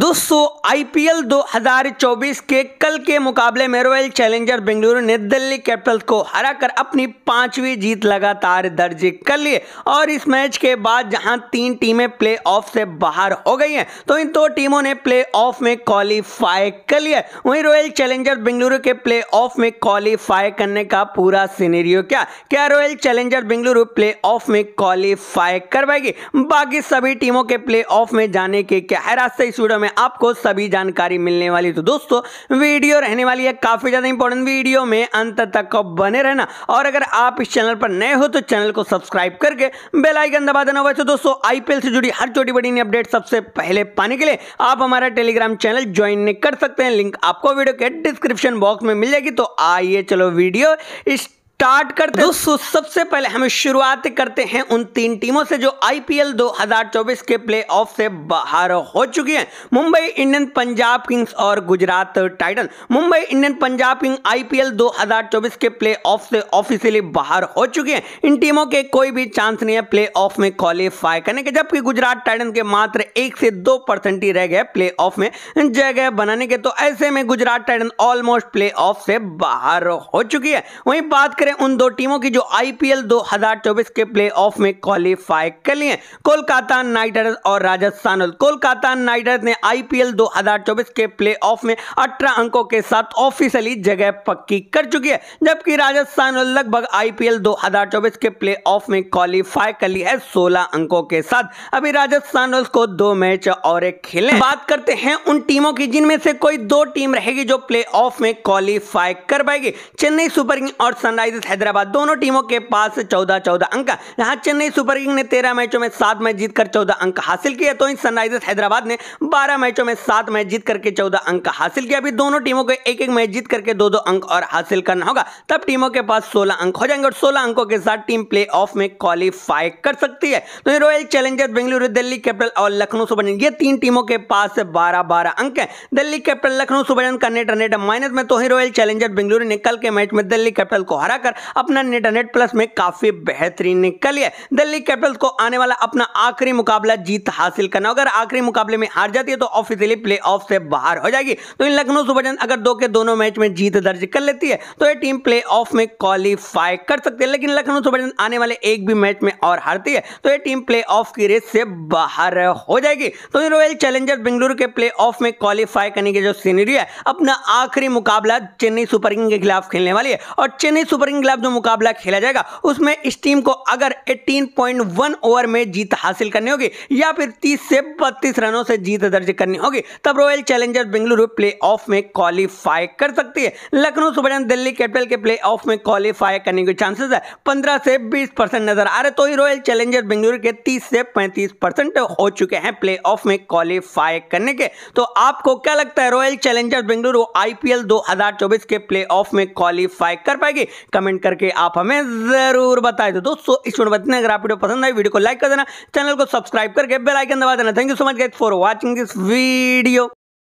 दोस्तों आईपीएल 2024 के कल के मुकाबले में रॉयल चैलेंजर बेंगलुरु ने दिल्ली कैपिटल्स को हराकर अपनी पांचवी जीत लगातार दर्ज कर ली और इस मैच के बाद जहां तीन टीमें प्ले ऑफ से बाहर हो गई हैं तो इन दो तो टीमों ने प्ले ऑफ में क्वालिफाई कर लिया वहीं रॉयल चैलेंजर बेंगलुरु के प्ले ऑफ में क्वालिफाई करने का पूरा सीनेरियो क्या क्या Royal Challenger Bengaluru play off में क्वालिफाई करवाएगी बाकी सभी टीमों के प्ले ऑफ में जाने के क्या है रास्ते इस वीडियो में में आपको सभी जानकारी मिलने वाली तो दोस्तों वीडियो रहने वाली है काफ़ी ज़्यादा इंपॉर्टेंट वीडियो में अंत तक बने रहना और अगर आप इस चैनल पर नए हो तो चैनल को सब्सक्राइब करके बेलाइकन दबा देना वैसे तो दोस्तों आईपीएल से जुड़ी हर छोटी बड़ी अपडेट सबसे पहले पाने के लिए आप हमारा टेलीग्राम चैनल ज्वाइन नहीं कर सकते हैं लिंक आपको वीडियो के डिस्क्रिप्शन बॉक्स में मिल जाएगी तो आइए चलो वीडियो इस स्टार्ट करते दोस्तों सबसे पहले हम शुरुआत करते हैं उन तीन टीमों से जो आईपीएल 2024 के प्लेऑफ से बाहर हो चुकी हैं मुंबई इंडियन पंजाब किंग्स और Gujarat Titan Mumbai Indian Punjab King IPL 2024 के प्लेऑफ से ऑफिशियली बाहर हो चुकी हैं इन टीमों के कोई भी चांस नहीं है प्ले में क्वालिफाई करने के जबकि गुजरात टाइटन के मात्र एक से दो ही रह गए प्ले में जगह बनाने के तो ऐसे में गुजरात टाइटन ऑलमोस्ट प्ले से बाहर हो चुकी है वहीं बात करें उन दो टीमों की जो आईपीएल 2024 के प्लेऑफ में क्वालिफाई कर लिए कोलकाता नाइट राइडर्स और राजस्थान कोलकाता नाइट राइडर्स ने आईपीएल 2024 के प्लेऑफ में 18 अंकों के साथ ऑफिशियली जगह पक्की कर चुकी है जबकि राजस्थान लगभग आईपीएल 2024 के प्लेऑफ में क्वालिफाई कर ली है 16 अंकों के साथ अभी राजस्थान रॉयल्स को दो मैच और एक खेले बात करते हैं उन टीमों की जिनमें से कोई दो टीम रहेगी जो प्ले में क्वालिफाई कर पाएगी चेन्नई सुपर किंग और सनराइजर्स राइजर्स हैदराबाद दोनों टीमों के पास चौदह चौदह अंक यहाँ चेन्नई सुपर किंग ने तेरह मैचों में सात मैच जीतकर चौदह अंक हासिल किया तो सनराइजर्स हैदराबाद ने बारह मैचों में सात मैच जीत करके चौदह अंक हासिल किया अभी दोनों टीमों को एक एक मैच जीत करके दो दो अंक और हासिल करना होगा तब टीमों के पास सोलह अंक हो जाएंगे और सोलह अंकों के साथ टीम प्ले में क्वालिफाई कर सकती है तो Royal Challengers Bengaluru Delhi Capital और लखनऊ सुपर ये तीन टीमों के पास बारह बारह अंक है दिल्ली कैपिटल लखनऊ सुपर का नेट रनेट माइनस में तो ही रॉयल चैलेंजर्स बेंगलुरु ने कल के मैच में दिल्ली कैपिटल को हरा कर जाकर अपना नेट हंड्रेड प्लस में काफी बेहतरीन निकली है दिल्ली कैपिटल्स को आने वाला अपना आखिरी मुकाबला जीत हासिल करना अगर आखिरी मुकाबले में हार जाती है तो ऑफिसियली प्ले से बाहर हो जाएगी तो इन लखनऊ सुपर अगर दो के दोनों मैच में जीत दर्ज कर लेती है तो यह टीम प्ले में क्वालिफाई कर सकती है लेकिन लखनऊ सुपर आने वाले एक भी मैच में और हारती है तो यह टीम प्ले की रेस से बाहर हो जाएगी तो रॉयल चैलेंजर बेंगलुरु के प्ले में क्वालिफाई करने की जो सीनरी है अपना आखिरी मुकाबला चेन्नई सुपरकिंग के खिलाफ खेलने वाली है और चेन्नई सुपर खिलाफ जो मुकाबला खेला जाएगा उसमें इस टीम को अगर 18.1 ओवर में जीत हासिल करनी होगी या फिर 30 से 32 रनों से जीत दर्ज करनी होगी तब Royal Challenger Bengaluru play off में क्वालिफाई कर सकती है Lucknow Super Giant Delhi Capital के प्ले ऑफ में क्वालिफाई करने के चांसेस है पंद्रह से बीस नजर आ रहे तो ही रॉयल चैलेंजर बेंगलुरु के तीस से पैंतीस हो चुके हैं प्ले ऑफ में क्वालिफाई करने के तो आपको क्या लगता है रॉयल चैलेंजर बेंगलुरु आईपीएल दो के प्ले ऑफ में क्वालिफाई कर पाएगी कमेंट कमेंट करके आप हमें जरूर बताए तो दोस्तों इस वीडियो में अगर आप वीडियो पसंद आए वीडियो को लाइक कर देना चैनल को सब्सक्राइब करके बेलाइकन दबा देना thank you so much guys for watching this video